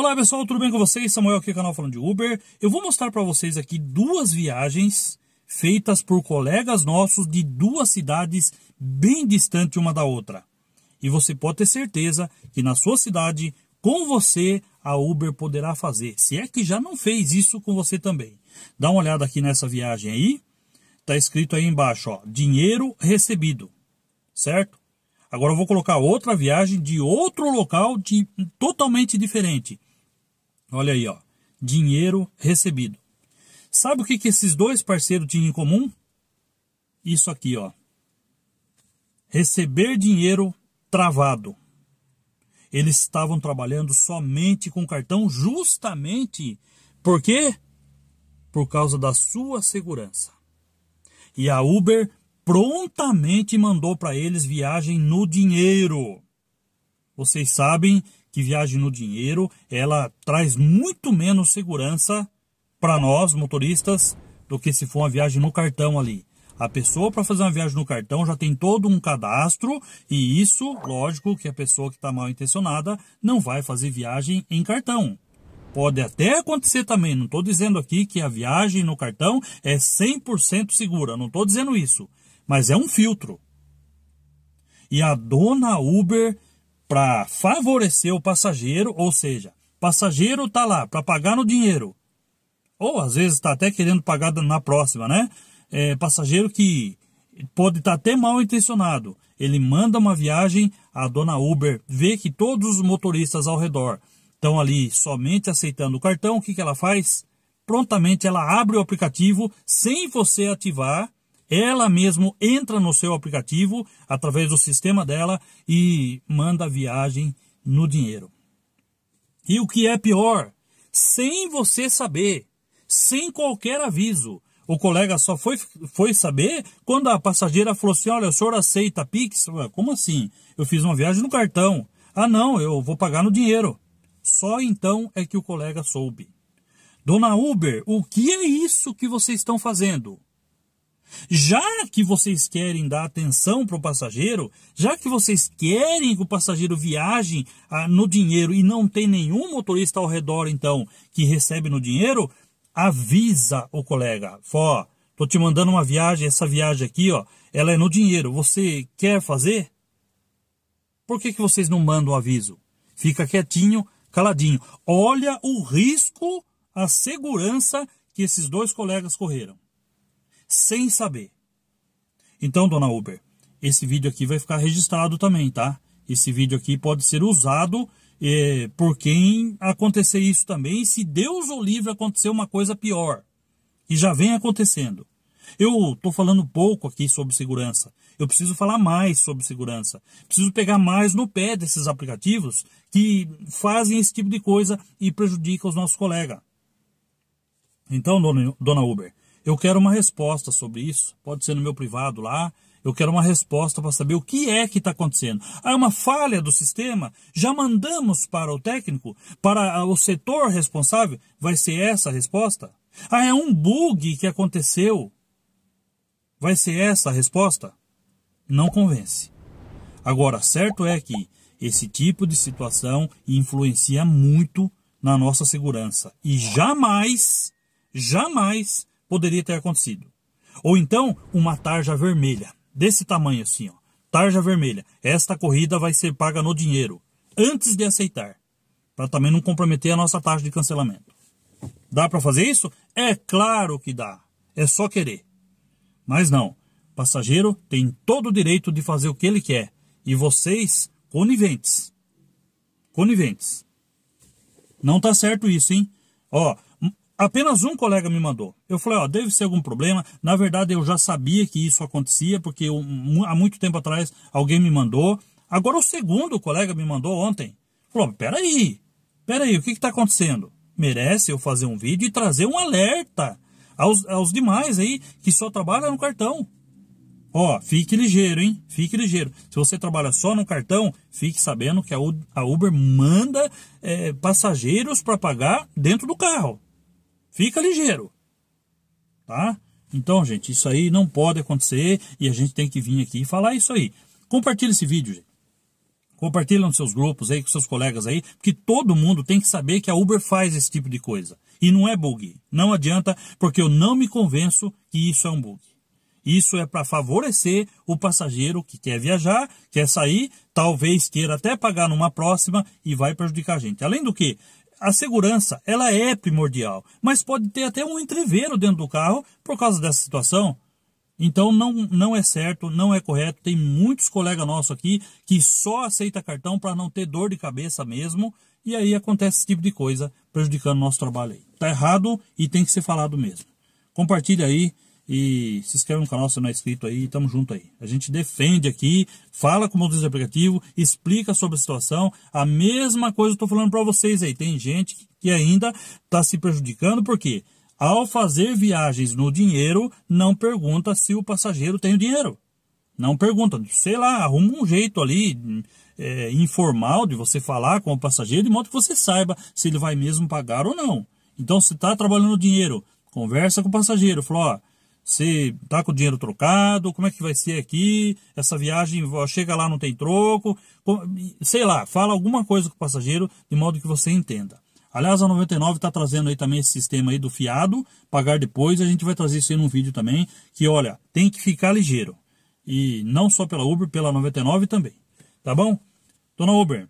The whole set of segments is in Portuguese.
Olá pessoal, tudo bem com vocês? Samuel aqui, canal falando de Uber. Eu vou mostrar para vocês aqui duas viagens feitas por colegas nossos de duas cidades bem distantes uma da outra. E você pode ter certeza que na sua cidade, com você, a Uber poderá fazer, se é que já não fez isso com você também. Dá uma olhada aqui nessa viagem aí. Está escrito aí embaixo, ó, dinheiro recebido. Certo? Agora eu vou colocar outra viagem de outro local de totalmente diferente Olha aí, ó. Dinheiro recebido. Sabe o que, que esses dois parceiros tinham em comum? Isso aqui, ó. Receber dinheiro travado. Eles estavam trabalhando somente com cartão, justamente por quê? Por causa da sua segurança. E a Uber prontamente mandou para eles viagem no dinheiro. Vocês sabem que viaje no dinheiro, ela traz muito menos segurança para nós motoristas do que se for uma viagem no cartão ali. A pessoa para fazer uma viagem no cartão já tem todo um cadastro e isso, lógico, que a pessoa que está mal intencionada não vai fazer viagem em cartão. Pode até acontecer também, não estou dizendo aqui que a viagem no cartão é 100% segura, não estou dizendo isso, mas é um filtro. E a dona Uber para favorecer o passageiro, ou seja, passageiro está lá para pagar no dinheiro, ou às vezes está até querendo pagar na próxima, né? É, passageiro que pode estar tá até mal intencionado, ele manda uma viagem, a dona Uber vê que todos os motoristas ao redor estão ali somente aceitando o cartão, o que, que ela faz? Prontamente ela abre o aplicativo sem você ativar ela mesmo entra no seu aplicativo através do sistema dela e manda a viagem no dinheiro. E o que é pior, sem você saber, sem qualquer aviso, o colega só foi, foi saber quando a passageira falou assim: Olha, o senhor aceita Pix? Como assim? Eu fiz uma viagem no cartão. Ah, não, eu vou pagar no dinheiro. Só então é que o colega soube. Dona Uber, o que é isso que vocês estão fazendo? Já que vocês querem dar atenção para o passageiro, já que vocês querem que o passageiro viaje ah, no dinheiro e não tem nenhum motorista ao redor, então, que recebe no dinheiro, avisa o colega. Ó, tô te mandando uma viagem, essa viagem aqui, ó, ela é no dinheiro. Você quer fazer? Por que, que vocês não mandam o aviso? Fica quietinho, caladinho. Olha o risco, a segurança que esses dois colegas correram sem saber. Então, dona Uber, esse vídeo aqui vai ficar registrado também, tá? Esse vídeo aqui pode ser usado eh, por quem acontecer isso também, se Deus o livre acontecer uma coisa pior, e já vem acontecendo. Eu estou falando pouco aqui sobre segurança. Eu preciso falar mais sobre segurança. Preciso pegar mais no pé desses aplicativos que fazem esse tipo de coisa e prejudicam os nossos colegas. Então, dona Uber, eu quero uma resposta sobre isso. Pode ser no meu privado lá. Eu quero uma resposta para saber o que é que está acontecendo. Há uma falha do sistema? Já mandamos para o técnico, para o setor responsável? Vai ser essa a resposta? Ah, é um bug que aconteceu. Vai ser essa a resposta? Não convence. Agora, certo é que esse tipo de situação influencia muito na nossa segurança. E jamais, jamais poderia ter acontecido. Ou então, uma tarja vermelha, desse tamanho assim, ó. Tarja vermelha. Esta corrida vai ser paga no dinheiro, antes de aceitar, para também não comprometer a nossa taxa de cancelamento. Dá para fazer isso? É claro que dá. É só querer. Mas não. Passageiro tem todo o direito de fazer o que ele quer. E vocês, coniventes. Coniventes. Não tá certo isso, hein? Ó, Apenas um colega me mandou. Eu falei, ó, deve ser algum problema. Na verdade, eu já sabia que isso acontecia, porque eu, há muito tempo atrás alguém me mandou. Agora o segundo colega me mandou ontem. Falou, peraí, peraí, o que está acontecendo? Merece eu fazer um vídeo e trazer um alerta aos, aos demais aí que só trabalham no cartão. Ó, fique ligeiro, hein? Fique ligeiro. Se você trabalha só no cartão, fique sabendo que a Uber manda é, passageiros para pagar dentro do carro. Fica ligeiro. Tá? Então, gente, isso aí não pode acontecer e a gente tem que vir aqui e falar isso aí. Compartilha esse vídeo, gente. Compartilha nos seus grupos aí, com seus colegas aí, porque todo mundo tem que saber que a Uber faz esse tipo de coisa. E não é bug. Não adianta, porque eu não me convenço que isso é um bug. Isso é para favorecer o passageiro que quer viajar, quer sair, talvez queira até pagar numa próxima e vai prejudicar a gente. Além do que, a segurança ela é primordial, mas pode ter até um entreveiro dentro do carro por causa dessa situação. Então não, não é certo, não é correto. Tem muitos colegas nossos aqui que só aceita cartão para não ter dor de cabeça mesmo. E aí acontece esse tipo de coisa prejudicando o nosso trabalho aí. Tá errado e tem que ser falado mesmo. Compartilha aí e se inscreve no canal se não é inscrito aí, tamo junto aí. A gente defende aqui, fala com o motorista de aplicativo, explica sobre a situação. A mesma coisa eu tô falando para vocês aí. Tem gente que ainda tá se prejudicando porque ao fazer viagens no dinheiro, não pergunta se o passageiro tem o dinheiro. Não pergunta, sei lá, arruma um jeito ali é, informal de você falar com o passageiro de modo que você saiba se ele vai mesmo pagar ou não. Então, se está trabalhando no dinheiro, conversa com o passageiro, fala, ó, você tá com o dinheiro trocado? Como é que vai ser aqui? Essa viagem, chega lá, não tem troco? Sei lá, fala alguma coisa com o passageiro de modo que você entenda. Aliás, a 99 está trazendo aí também esse sistema aí do fiado, pagar depois. A gente vai trazer isso aí num vídeo também. Que olha, tem que ficar ligeiro. E não só pela Uber, pela 99 também. Tá bom? Dona Uber,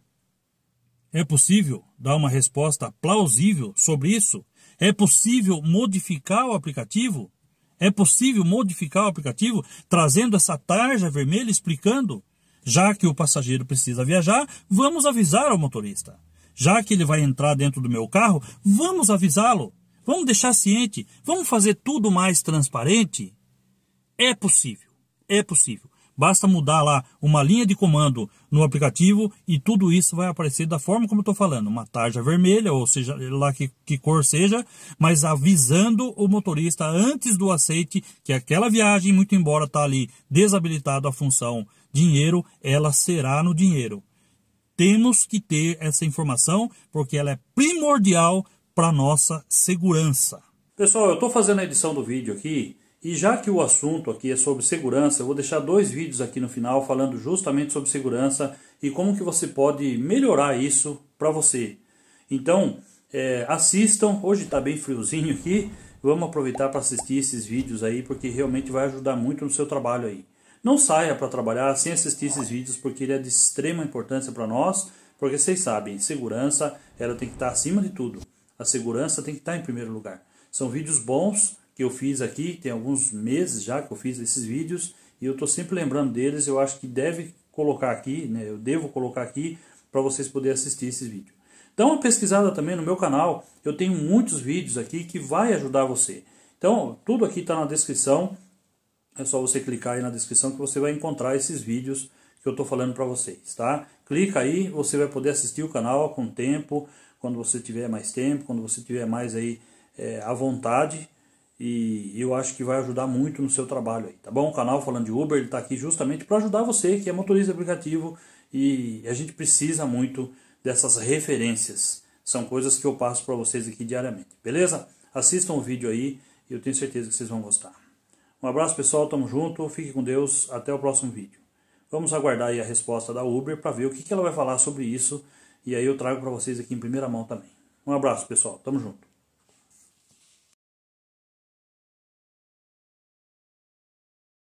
é possível dar uma resposta plausível sobre isso? É possível modificar o aplicativo? É possível modificar o aplicativo trazendo essa tarja vermelha explicando, já que o passageiro precisa viajar, vamos avisar ao motorista. Já que ele vai entrar dentro do meu carro, vamos avisá-lo. Vamos deixar ciente, vamos fazer tudo mais transparente. É possível, é possível. Basta mudar lá uma linha de comando no aplicativo e tudo isso vai aparecer da forma como eu estou falando, uma tarja vermelha, ou seja, lá que, que cor seja, mas avisando o motorista antes do aceite que aquela viagem, muito embora está ali desabilitado a função dinheiro, ela será no dinheiro. Temos que ter essa informação porque ela é primordial para nossa segurança. Pessoal, eu estou fazendo a edição do vídeo aqui e já que o assunto aqui é sobre segurança, eu vou deixar dois vídeos aqui no final falando justamente sobre segurança e como que você pode melhorar isso para você. Então, é, assistam, hoje está bem friozinho aqui, vamos aproveitar para assistir esses vídeos aí, porque realmente vai ajudar muito no seu trabalho aí. Não saia para trabalhar sem assistir esses vídeos, porque ele é de extrema importância para nós, porque vocês sabem, segurança ela tem que estar tá acima de tudo. A segurança tem que estar tá em primeiro lugar. São vídeos bons que eu fiz aqui, tem alguns meses já que eu fiz esses vídeos, e eu estou sempre lembrando deles, eu acho que deve colocar aqui, né, eu devo colocar aqui, para vocês poderem assistir esse vídeo. Dá uma pesquisada também no meu canal, eu tenho muitos vídeos aqui que vai ajudar você. Então, tudo aqui está na descrição, é só você clicar aí na descrição que você vai encontrar esses vídeos que eu estou falando para vocês, tá? Clica aí, você vai poder assistir o canal com tempo, quando você tiver mais tempo, quando você tiver mais aí é, à vontade, e eu acho que vai ajudar muito no seu trabalho aí, tá bom? O canal Falando de Uber está aqui justamente para ajudar você que é motorista aplicativo e a gente precisa muito dessas referências. São coisas que eu passo para vocês aqui diariamente, beleza? Assistam o vídeo aí e eu tenho certeza que vocês vão gostar. Um abraço pessoal, tamo junto, fique com Deus, até o próximo vídeo. Vamos aguardar aí a resposta da Uber para ver o que, que ela vai falar sobre isso e aí eu trago para vocês aqui em primeira mão também. Um abraço pessoal, tamo junto.